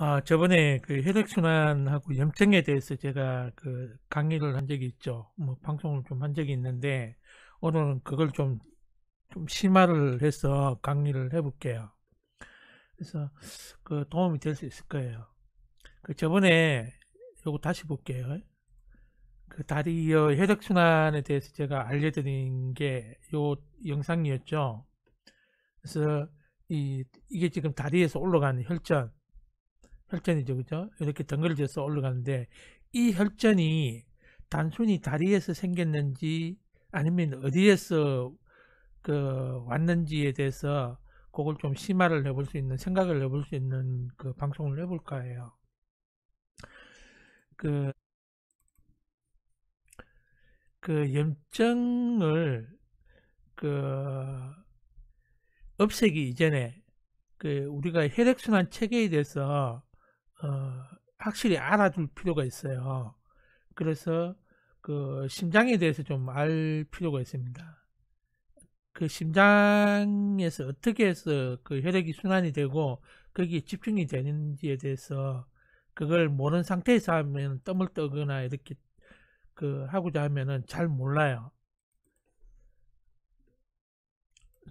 아, 저번에 그 혈액순환하고 염증에 대해서 제가 그 강의를 한 적이 있죠. 뭐 방송을 좀 한 적이 있는데 오늘은 그걸 좀, 좀 심화를 해서 강의를 해볼게요. 그래서 그 도움이 될 수 있을 거예요. 그 저번에 요거 다시 볼게요. 그 다리 어, 혈액순환에 대해서 제가 알려드린 게 요 영상이었죠. 그래서 이, 이게 지금 다리에서 올라가는 혈전 혈전이죠. 그죠? 이렇게 덩그러져서 올라가는데 이 혈전이 단순히 다리에서 생겼는지 아니면 어디에서 그 왔는지에 대해서 그걸 좀 심화를 해볼 수 있는 생각을 해볼 수 있는 그 방송을 해볼까 해요. 그, 그 염증을 그 없애기 이전에 그 우리가 혈액순환 체계에 대해서 어, 확실히 알아둘 필요가 있어요. 그래서 그 심장에 대해서 좀 알 필요가 있습니다. 그 심장에서 어떻게 해서 그 혈액이 순환이 되고 거기에 집중이 되는지에 대해서 그걸 모르는 상태에서 하면 뜸을 떠거나 이렇게 그 하고자 하면은 잘 몰라요.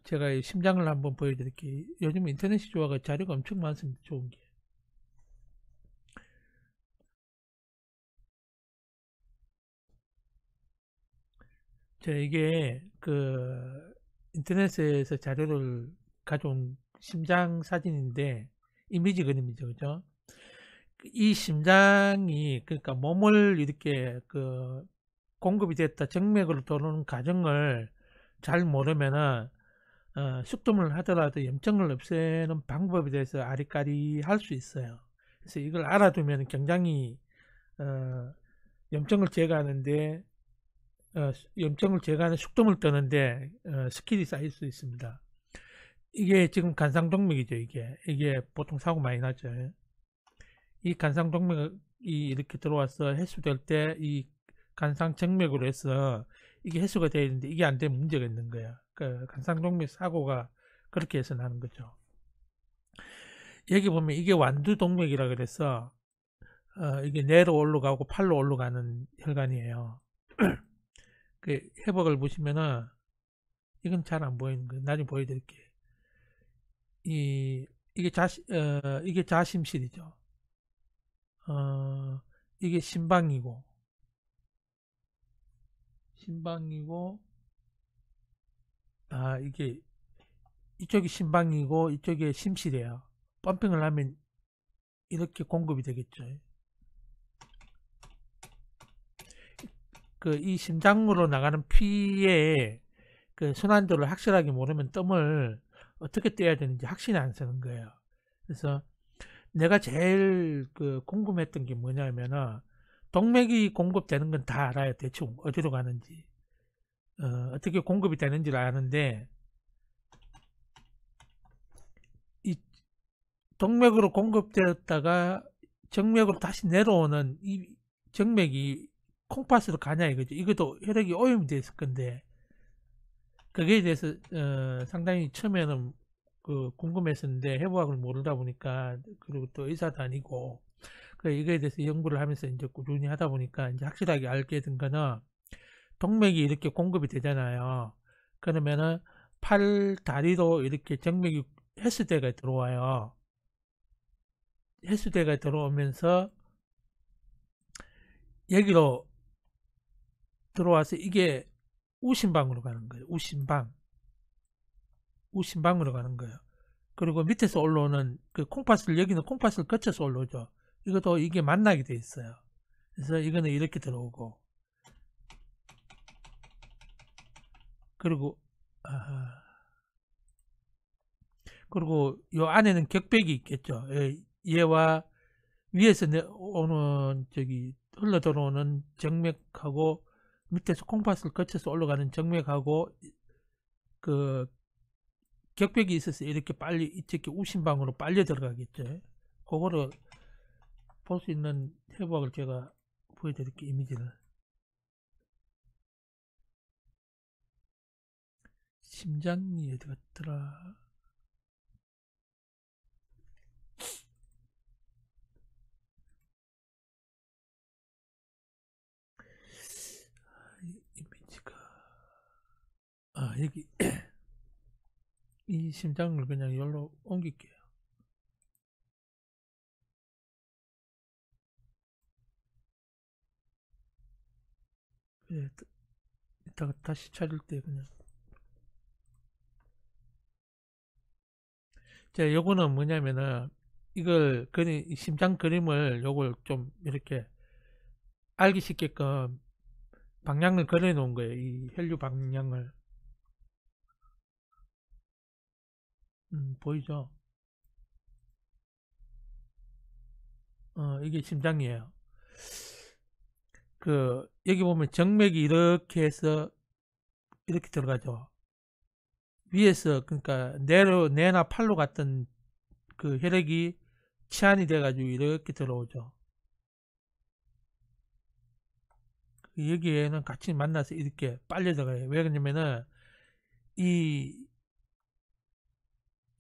제가 심장을 한번 보여드릴게요. 요즘 인터넷이 좋아가 자료가 엄청 많습니다. 좋은 게. 저 이게 그 인터넷에서 자료를 가져온 심장 사진인데 이미지 그림이죠, 그죠? 그 이 심장이 그러니까 몸을 이렇게 그 공급이 됐다 정맥으로 도는 과정을 잘 모르면은 어, 숙 d 을 하더라도 염증을 없애는 방법에 대해서 아리까리 할 수 있어요. 그래서 이걸 알아두면 굉장히 어, 염증을 제거하는데 어, 염증을 제거하는 숙동을 떠는데 어, 스킬이 쌓일 수 있습니다. 이게 지금 간상동맥이죠. 이게 이게 보통 사고 많이 나죠. 이 간상동맥이 이렇게 들어와서 해소될 때 이 간상정맥으로 해서 이게 해소가 되야 되는데 이게 안 되면 문제가 있는 거야. 그 간상동맥 사고가 그렇게 해서 나는 거죠. 여기 보면 이게 완두동맥이라 그래서 어, 이게 뇌로 올라가고 팔로 올라가는 혈관이에요. 그 해박을 보시면은 이건 잘 안 보이는 거예요. 나중에 보여드릴게요. 이 이게 자시 어, 이게 자심실이죠. 어, 이게 신방이고 신방이고 아 이게 이쪽이 신방이고 이쪽이 심실이에요. 펌핑을 하면 이렇게 공급이 되겠죠. 그이 심장으로 나가는 피의 그 순환도를 확실하게 모르면 뜸을 어떻게 떼야 되는지 확신이 안 서는 거예요. 그래서 내가 제일 그 궁금했던 게 뭐냐면은 동맥이 공급되는 건 다 알아요. 대충 어디로 가는지 어, 어떻게 공급이 되는지를 아는데 이 동맥으로 공급되었다가 정맥으로 다시 내려오는 이 정맥이 콩팥으로 가냐 이거죠. 이것도 혈액이 오염이됐을 건데 그게 대해서 어, 상당히 처음에는 그 궁금했었는데 해부학을 모르다 보니까 그리고 또 의사도 아니고 그 이거에 대해서 연구를 하면서 이제 꾸준히 하다 보니까 이제 확실하게 알게 된 거는 동맥이 이렇게 공급이 되잖아요. 그러면은 팔다리로 이렇게 정맥이 해수대가 들어와요. 해수대가 들어오면서 여기로 들어와서 이게 우신방으로 가는 거예요. 우신방. 우신방으로 가는 거예요. 그리고 밑에서 올라오는 그 콩팥을 여기는 콩팥을 거쳐서 올라오죠. 이것도 이게 만나게 돼 있어요. 그래서 이거는 이렇게 들어오고 그리고 아, 그리고 요 안에는 격벽이 있겠죠. 예, 얘와 위에서 오는 저기 흘러 들어오는 정맥하고 밑에서 콩팥을 거쳐서 올라가는 정맥하고 그 격벽이 있어서 이렇게 빨리 이쪽에 우신방으로 빨려 들어가겠죠. 그거를 볼 수 있는 해부학을 제가 보여드릴게요. 이미지를. 심장이 어디 갔더라? 아, 여기 이 심장을 그냥 열로 옮길게요. 예, 이따가 다시 찾을 때 그냥 자, 요거는 뭐냐면은 이걸 그리 심장 그림을 요걸 좀 이렇게 알기 쉽게끔 방향을 그려 놓은 거예요. 이 혈류 방향을 음, 보이죠? 어, 이게 심장이에요. 그 여기 보면 정맥이 이렇게 해서 이렇게 들어가죠. 위에서 그러니까 내로 내나 팔로 갔던 그 혈액이 치안이 돼가지고 이렇게 들어오죠. 여기에는 같이 만나서 이렇게 빨려 들어가요. 왜 그러냐면은 이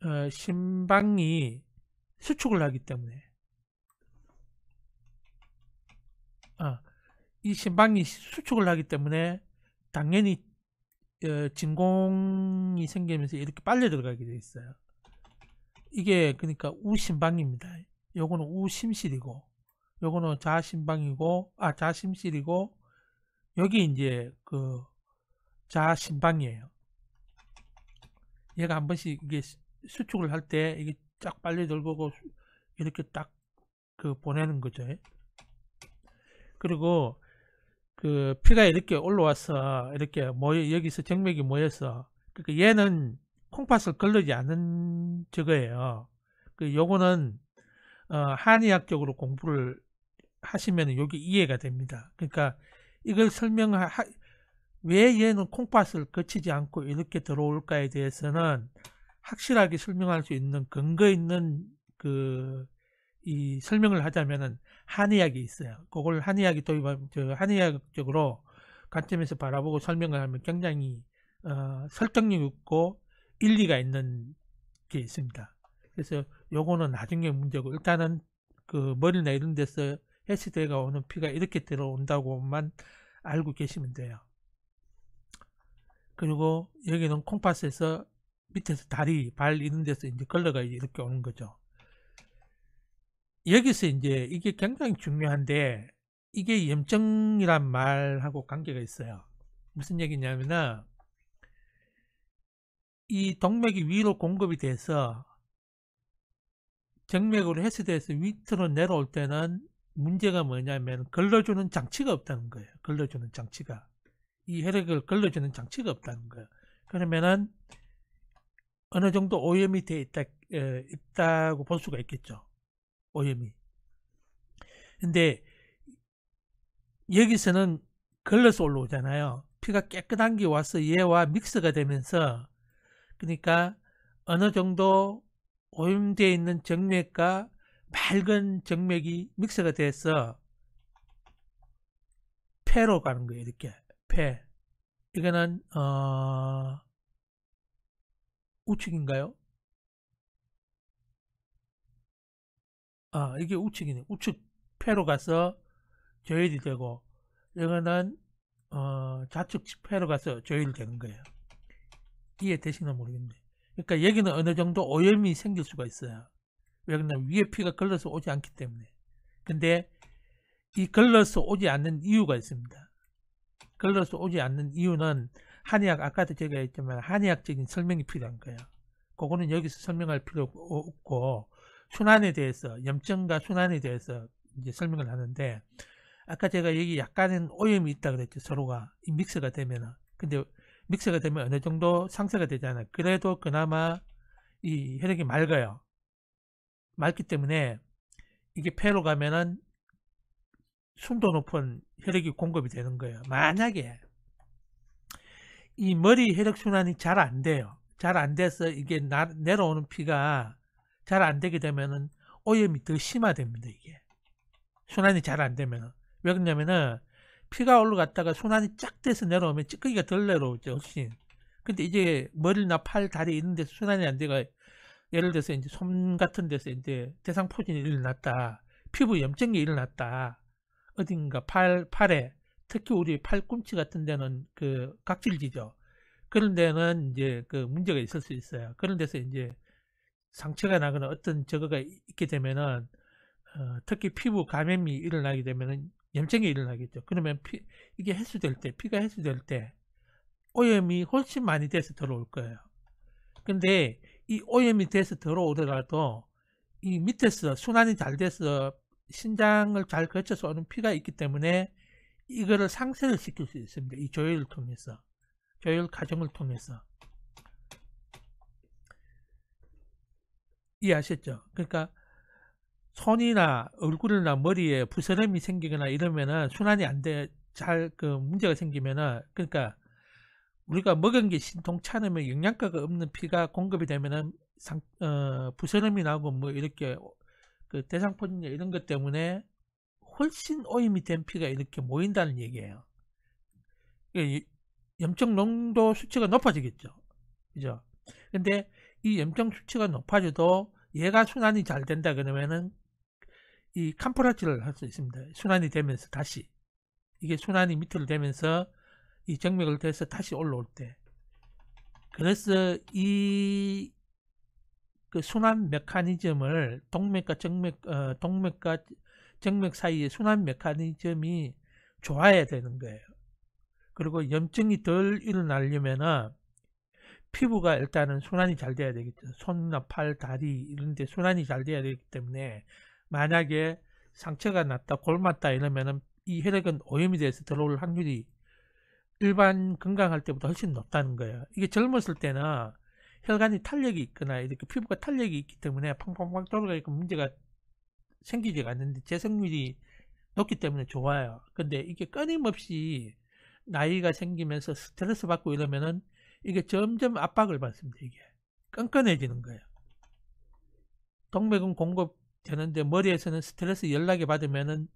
어, 심방이 수축을 하기 때문에 아, 이 심방이 수축을 하기 때문에 당연히 어, 진공이 생기면서 이렇게 빨려 들어가게 되어 있어요. 이게 그러니까 우신방입니다 요거는 우심실이고 요거는 자심방이고 아 자심실이고 여기 이제 그 자심방이에요. 얘가 한 번씩 이게 수축을 할 때 이게 쫙 빨리 들고 이렇게 딱 그 보내는 거죠. 그리고 그 피가 이렇게 올라와서 이렇게 모여 여기서 정맥이 모여서 그러니까 얘는 콩팥을 걸르지 않은 저거예요. 그 요거는 어, 한의학적으로 공부를 하시면 여기 이해가 됩니다. 그러니까 이걸 설명하 왜 얘는 콩팥을 거치지 않고 이렇게 들어올까에 대해서는 확실하게 설명할 수 있는 근거 있는 그 이 설명을 하자면은 한의학이 있어요. 그걸 한의학이 도입하 한의학적으로 관점에서 바라보고 설명을 하면 굉장히 어, 설득력 있고 일리가 있는 게 있습니다. 그래서 요거는 나중에 문제고 일단은 그 머리나 이런 데서 해시대가 오는 피가 이렇게 들어온다고만 알고 계시면 돼요. 그리고 여기는 콩팥에서 밑에서 다리, 발 이런 데서 이제 걸러가 이렇게 오는 거죠. 여기서 이제 이게 굉장히 중요한데 이게 염증이란 말하고 관계가 있어요. 무슨 얘기냐면은 이 동맥이 위로 공급이 돼서 정맥으로 해소돼서 위트로 내려올 때는 문제가 뭐냐면 걸러주는 장치가 없다는 거예요. 걸러주는 장치가. 이 혈액을 걸러주는 장치가 없다는 거예요. 그러면은 어느 정도 오염이 돼 있다, 에, 어, 있다고 볼 수가 있겠죠. 오염이. 근데 여기서는 걸러서 올라오잖아요. 피가 깨끗한 게 와서 얘와 믹스가 되면서 그러니까 어느 정도 오염되어 있는 정맥과 맑은 정맥이 믹스가 돼서 폐로 가는 거예요. 이렇게 폐. 이거는 어... 우측인가요? 아 이게 우측이네. 우측 폐로 가서 저일이 되고 이거는 어, 좌측 폐로 가서 저일이 되는 거예요. 이해되시나 모르겠네. 그러니까 여기는 어느 정도 오염이 생길 수가 있어요. 왜냐면 위에 피가 걸러서 오지 않기 때문에. 근데 이 걸러서 오지 않는 이유가 있습니다. 걸러서 오지 않는 이유는 한의학 아까도 제가 했지만 한의학적인 설명이 필요한 거예요. 그거는 여기서 설명할 필요 없고 순환에 대해서 염증과 순환에 대해서 이제 설명을 하는데 아까 제가 여기 약간은 오염이 있다 그랬죠 서로가 이 믹스가 되면은 근데 믹스가 되면 어느 정도 상쇄가 되잖아요 그래도 그나마 이 혈액이 맑아요 맑기 때문에 이게 폐로 가면은 숨도 높은 혈액이 공급이 되는 거예요 만약에 이 머리 혈액순환이 잘 안 돼요. 잘 안 돼서 이게 나, 내려오는 피가 잘 안 되게 되면은 오염이 더 심화됩니다, 이게. 순환이 잘 안 되면은. 왜 그러냐면은 피가 올라갔다가 순환이 쫙 돼서 내려오면 찌꺼기가 덜 내려오죠, 훨씬. 근데 이제 머리나 팔, 다리 이런 데서 순환이 안 돼가 예를 들어서 이제 솜 같은 데서 이제 대상포진이 일어났다. 피부 염증이 일어났다. 어딘가 팔, 팔에 특히 우리 팔꿈치 같은 데는 그 각질지죠. 그런 데는 이제 그 문제가 있을 수 있어요. 그런 데서 이제 상처가 나거나 어떤 저거가 있게 되면은 어, 특히 피부 감염이 일어나게 되면은 염증이 일어나겠죠. 그러면 피, 이게 해소될 때, 피가 해소될 때 오염이 훨씬 많이 돼서 들어올 거예요. 근데 이 오염이 돼서 들어오더라도 이 밑에서 순환이 잘 돼서 신장을 잘 거쳐서 오는 피가 있기 때문에 이거를 상쇄를 시킬 수 있습니다. 이 조율을 통해서. 조율 과정을 통해서. 이해하셨죠? 그러니까 손이나 얼굴이나 머리에 부스럼이 생기거나 이러면은 순환이 안 돼. 잘 그 문제가 생기면은 그러니까 우리가 먹은 게 신통치 않으면 영양가가 없는 피가 공급이 되면은 상, 어, 부스럼이 나고 뭐 이렇게 그 대상포진이 이런 것 때문에 훨씬 오염이 된 피가 이렇게 모인다는 얘기예요. 염증 농도 수치가 높아지겠죠. 그죠? 근데 이 염증 수치가 높아져도 얘가 순환이 잘 된다 그러면은 이 캄프라치를 할 수 있습니다. 순환이 되면서 다시 이게 순환이 밑으로 되면서 이 정맥을 돼서 다시 올라올 때 그래서 이 그 순환 메커니즘을 동맥과 정맥 어, 동맥과 정맥 사이의 순환 메커니즘이 좋아야 되는 거예요. 그리고 염증이 덜일어나려면 피부가 일단은 순환이 잘 돼야 되겠죠. 손이나 팔, 다리 이런 데 순환이 잘 돼야 되기 때문에 만약에 상처가 났다, 골맞다 이러면이 혈액은 오염이 돼서 들어올 확률이 일반 건강할 때보다 훨씬 높다는 거예요. 이게 젊었을 때는 혈관이 탄력이 있거나 이렇게 피부가 탄력이 있기 때문에 팡팡팡 돌아가니까 문제가 생기지가 않는데 재생률이 높기 때문에 좋아요. 근데 이게 끊임없이 나이가 생기면서 스트레스 받고 이러면은 이게 점점 압박을 받습니다. 이게 끈끈해지는 거예요. 동맥은 공급되는데 머리에서는 스트레스 연락이 받으면은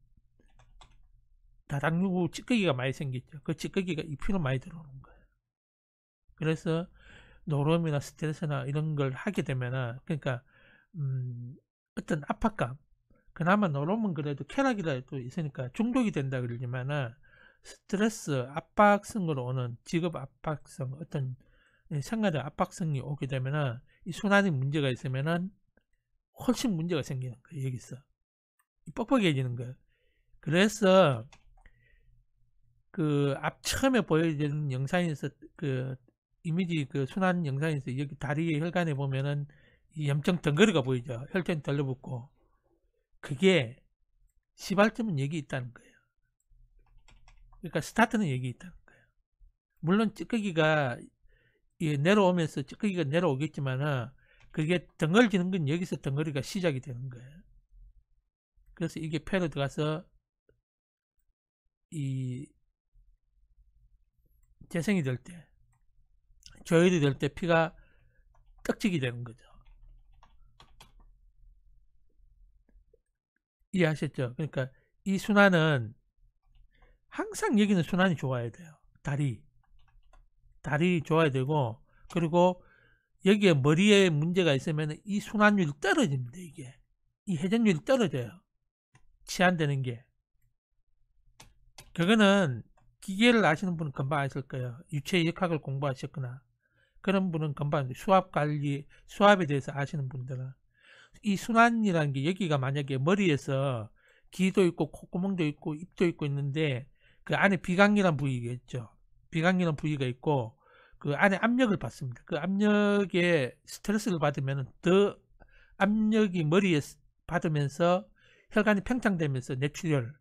다당류 찌꺼기가 많이 생기죠. 그 찌꺼기가 입피로 많이 들어오는 거예요. 그래서 노름이나 스트레스나 이런 걸 하게 되면은 그러니까 음 어떤 압박감 그나마 노름은 그래도 쾌락이라도 있으니까 중독이 된다 그러지만은 스트레스, 압박성으로 오는 직업 압박성, 어떤 예, 생활의 압박성이 오게 되면은 이 순환이 문제가 있으면은 훨씬 문제가 생기는 거예요, 그 여기서. 뻑뻑해지는 거예요. 그래서 그 앞 처음에 보여지는 영상에서 그 이미지 그 순환 영상에서 여기 다리의 혈관에 보면은 염증 덩어리가 보이죠. 혈전 달려붙고 그게 시발점은 여기 있다는 거예요. 그러니까 스타트는 여기 있다는 거예요. 물론 찌꺼기가 내려오면서 찌꺼기가 내려오겠지만 그게 덩어지는건 여기서 덩어리가 시작이 되는 거예요. 그래서 이게 패로 들어가서 이 재생이 될 때, 조혈이 될 때 피가 떡지기 되는 거죠. 이해하셨죠? 그러니까 이 순환은 항상 여기는 순환이 좋아야 돼요. 다리. 다리 좋아야 되고 그리고 여기에 머리에 문제가 있으면 이 순환율이 떨어집니다. 이게. 이 회전율이 떨어져요. 치안되는 게. 그거는 기계를 아시는 분은 금방 아실 거예요. 유체 역학을 공부하셨거나 그런 분은 금방 수압 관리, 수압에 대해서 아시는 분들은 이 순환이라는 게 여기가 만약에 머리에서 귀도 있고 콧구멍도 있고 입도 있고 있는데 그 안에 비강이라는 부위겠죠. 비강이라는 부위가 있고 그 안에 압력을 받습니다. 그 압력에 스트레스를 받으면 더 압력이 머리에 받으면서 혈관이 팽창되면서 뇌출혈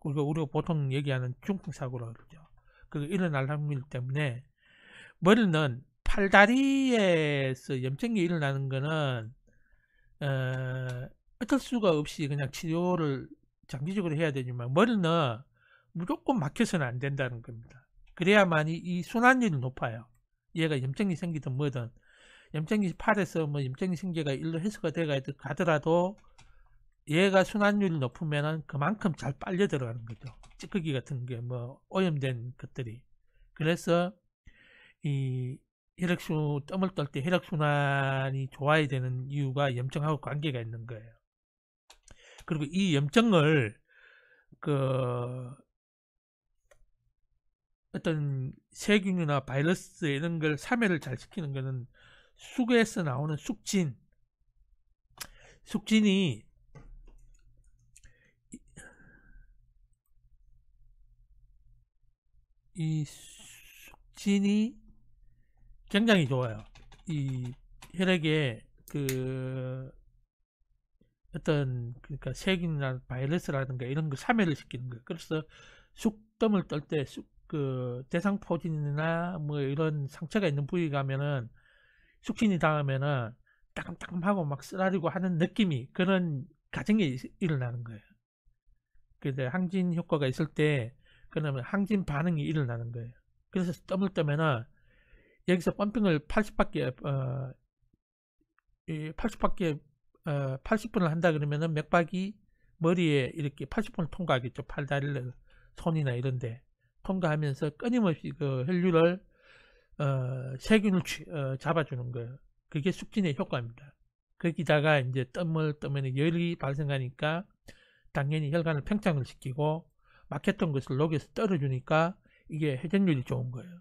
그리고 우리가 보통 얘기하는 중풍사고로 그러죠. 그 일어날 확률 때문에 머리는 팔다리에서 염증이 일어나는 거는 어, 어쩔 수가 없이 그냥 치료를 장기적으로 해야 되지만 머리는 무조건 막혀서는 안 된다는 겁니다. 그래야만이 이 순환율이 높아요. 얘가 염증이 생기든 뭐든 염증이 팔에서뭐 염증이 생겨가일로 해소가 돼가 가더라도 얘가 순환율이 높으면 그만큼 잘 빨려 들어가는 거죠. 찌꺼기 같은 게 뭐 오염된 것들이. 그래서 이 혈액순 뜸을 떨때 혈액순환이 좋아야 되는 이유가 염증하고 관계가 있는 거예요. 그리고 이 염증을 그 어떤 세균이나 바이러스 이런 걸 사멸을 잘 시키는 거는 숙에서 나오는 숙진 숙진이 이 숙진이 굉장히 좋아요. 이 혈액에 그 어떤 그러니까 세균이나 바이러스라든가 이런 거 사멸을 시키는 거예요. 그래서 쑥뜸을 떨때 쑥그 대상포진이나 뭐 이런 상처가 있는 부위 가면은 숙신이 닿으면은 따끔따끔하고 막 쓰라리고 하는 느낌이 그런 가정에 일어나는 거예요. 그래서 항진 효과가 있을 때 그러면 항진 반응이 일어나는 거예요. 그래서 떠물 떠면은 여기서 펌핑을 80바퀴 어, 80바퀴 어, 80분을 한다 그러면은 맥박이 머리에 이렇게 80분을 통과하겠죠. 팔, 다리를, 손이나 이런데 통과하면서 끊임없이 그 혈류를 어, 세균을 취, 어, 잡아주는 거예요. 그게 숙진의 효과입니다. 거기다가 이제 뜸을 뜨면 열이 발생하니까 당연히 혈관을 팽창을 시키고 막혔던 것을 녹여서 떨어주니까 이게 회전율이 좋은 거예요.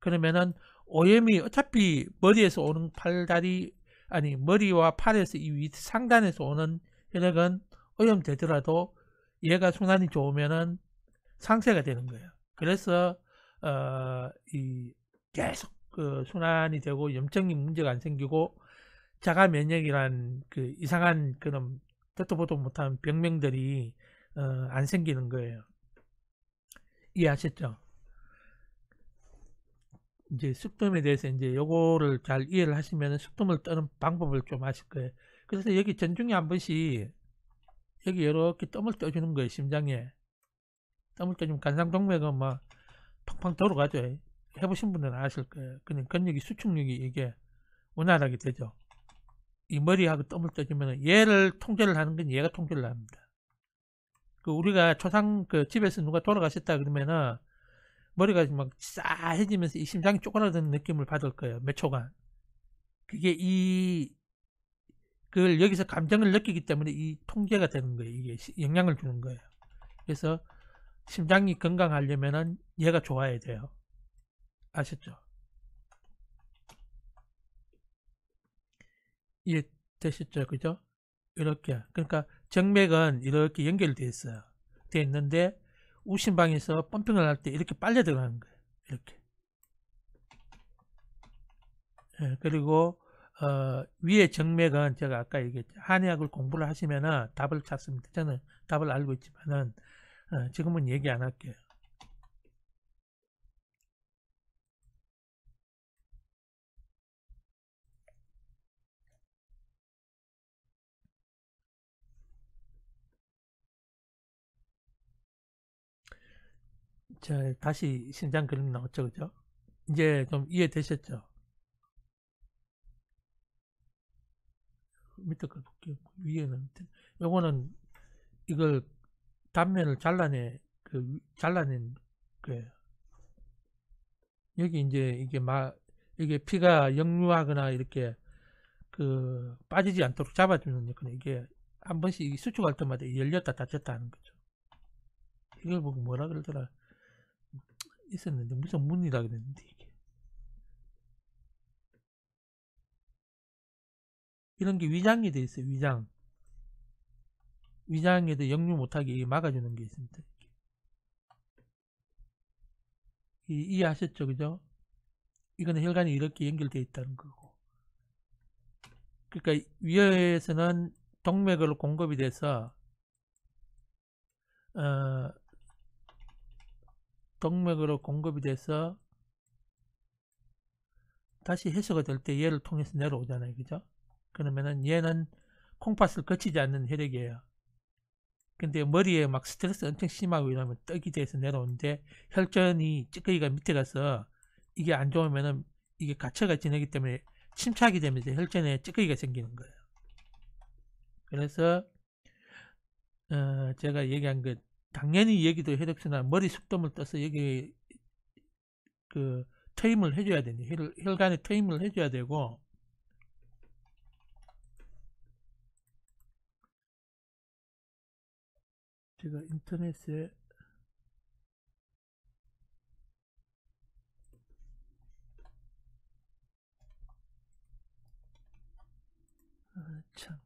그러면은 오염이 어차피 머리에서 오는 팔다리 아니 머리와 팔에서 이 상단에서 오는 혈액은 오염되더라도 얘가 순환이 좋으면은 상쇄가 되는 거예요. 그래서 어이 계속 그 순환이 되고 염증이 문제가 안 생기고 자가 면역이란 그 이상한 그런 뜻도 보도 못한 병명들이 어, 안 생기는 거예요. 이해하셨죠? 이제 숙 d u 에 대해서 이제 요거를 잘 이해를 하시면 숙 d u 을 떠는 방법을 좀 아실 거예요. 그래서 여기 전중에 한 번씩 여기 이렇게 뜸을 떠주는 거예요. 심장에. 뜸을 떠주면 간상동맥은 막 뭐 팡팡 돌아가죠. 해보신 분은 들 아실 거예요. 그냥 근육이 수축력이 이게 원활하게 되죠. 이 머리하고 뜸을 떠주면 얘를 통제를 하는 건 얘가 통제를 합니다. 그 우리가 초상 그 집에서 누가 돌아가셨다 그러면은 머리가 막 싸해지면서 이 심장이 쪼그라드는 느낌을 받을 거예요. 몇 초간. 그게 이, 그걸 여기서 감정을 느끼기 때문에 이 통제가 되는 거예요. 이게 영향을 주는 거예요. 그래서 심장이 건강하려면은 얘가 좋아야 돼요. 아셨죠? 이해되셨죠? 그죠? 이렇게. 그러니까 정맥은 이렇게 연결되어 있어요. 되어 있는데 우신방에서 펌핑을 할 때 이렇게 빨려 들어가는 거예요. 이렇게. 예, 그리고 어, 위에 정맥은 제가 아까 얘기했죠. 한의학을 공부를 하시면 답을 찾습니다. 저는 답을 알고 있지만은 어, 지금은 얘기 안 할게요. 자, 다시 신장 그림 나왔죠, 그죠? 이제 좀 이해되셨죠? 밑에 걸 볼게요. 위에는 밑에. 요거는 이걸 단면을 잘라내 그 잘라낸 거예요. 그, 여기 이제 이게 막, 이게 피가 역류하거나 이렇게 그 빠지지 않도록 잡아주는 역할 이게 한 번씩 수축할 때마다 열렸다 닫혔다 하는 거죠. 이걸 보고 뭐라 그러더라. 있었는데 무슨 문이라 그랬는데 이게 이런 게 위장이 돼 있어요 위장 위장에도 역류 못하게 막아주는 게 있습니다 이, 이해하셨죠 그죠 이거는 혈관이 이렇게 연결되어 있다는 거고 그러니까 위에서는 동맥으로 공급이 돼서 어, 동맥으로 공급이 돼서 다시 해소가 될 때 얘를 통해서 내려오잖아요. 그죠? 그러면은 얘는 콩팥을 거치지 않는 혈액이에요. 근데 머리에 막 스트레스 엄청 심하고 이러면 떡이 돼서 내려오는데 혈전이 찌꺼기가 밑에 가서 이게 안 좋으면은 이게 가처가 지나기 때문에 침착이 되면서 혈전에 찌꺼기가 생기는 거예요. 그래서 어 제가 얘기한 것 당연히 얘기도 해야 됩니다. 머리 숙돔을 떠서 여기 그 퇴임을 해줘야 되니 혈, 혈관에 퇴임을 해줘야 되고 제가 인터넷에 아, 참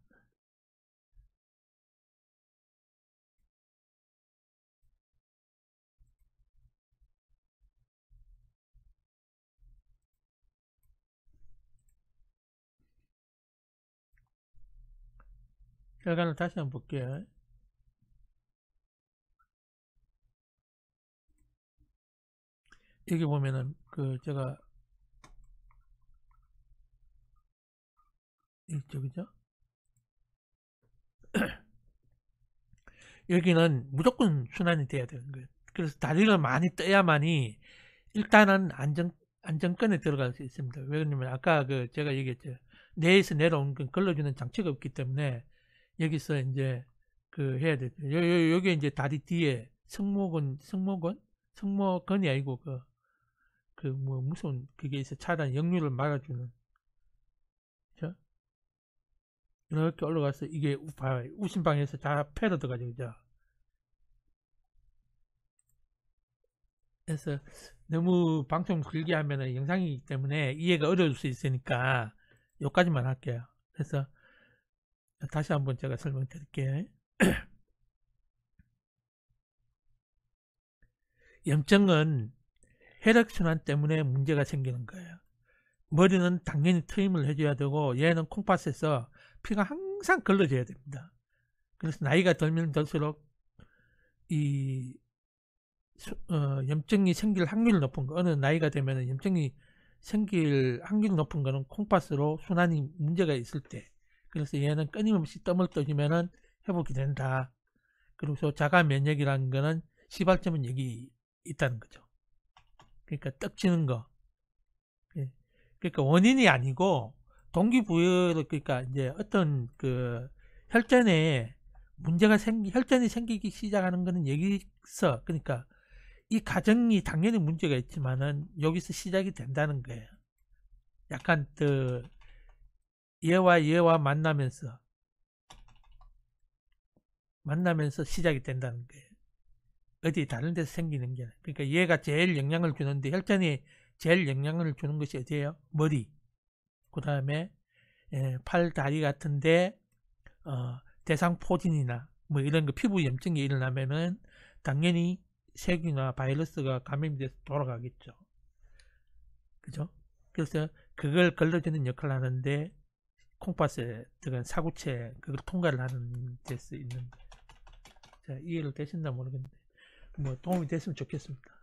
결과를 다시 한번 볼게요. 여기 보면은 그 제가 있죠 그죠? 여기는 무조건 순환이 돼야 되는 거예요. 그래서 다리를 많이 떼야만이 일단은 안정 안정권에 들어갈 수 있습니다. 왜냐면 아까 그 제가 얘기했죠. 내에서 내려온 건 걸러주는 장치가 없기 때문에 여기서 이제 그 해야 되죠. 요, 요, 요게 이제 다리 뒤에 승모근, 승모근? 승모근이 아니고 그, 그 뭐 무슨 그게 있어. 차단 역류를 막아주는. 그죠 이렇게 올라가서 이게 우파, 우신방에서 다 패러 들어가죠. 그죠? 그래서 너무 방송 길게 하면 영상이기 때문에 이해가 어려울 수 있으니까 여기까지만 할게요. 그래서 다시 한번 제가 설명드릴게요. 염증은 혈액순환 때문에 문제가 생기는 거예요. 머리는 당연히 트임을 해줘야 되고 얘는 콩팥에서 피가 항상 걸러져야 됩니다. 그래서 나이가 들면 들수록 이 어, 염증이 생길 확률이 높은 거 어느 나이가 되면 염증이 생길 확률이 높은 거는 콩팥으로 순환이 문제가 있을 때 그래서 얘는 끊임없이 뜸을 떠주면은 회복이 된다. 그리고 자가 면역이라는 거는 시발점은 여기 있다는 거죠. 그러니까 떡치는 거. 예. 그러니까 원인이 아니고 동기부여를 그러니까 이제 어떤 그 혈전에 문제가 생기 혈전이 생기기 시작하는 거는 여기서 그러니까 이 가정이 당연히 문제가 있지만은 여기서 시작이 된다는 거예요. 약간 그 얘와 얘와 만나면서 만나면서 시작이 된다는 거예요. 어디 다른 데서 생기는 게 아니라. 그러니까 얘가 제일 영향을 주는데 혈전이 제일 영향을 주는 것이 어디예요? 머리. 그 다음에 예, 팔, 다리 같은데 어, 대상포진이나 뭐 이런 거 피부 염증이 일어나면은 당연히 세균이나 바이러스가 감염이 돼서 돌아가겠죠. 그죠? 그래서 그걸 걸러주는 역할을 하는데 콩팥에 들어간 사구체 그걸 통과를 하는 데 쓰이는 자, 이해를 되신다 모르겠는데 뭐 도움이 됐으면 좋겠습니다.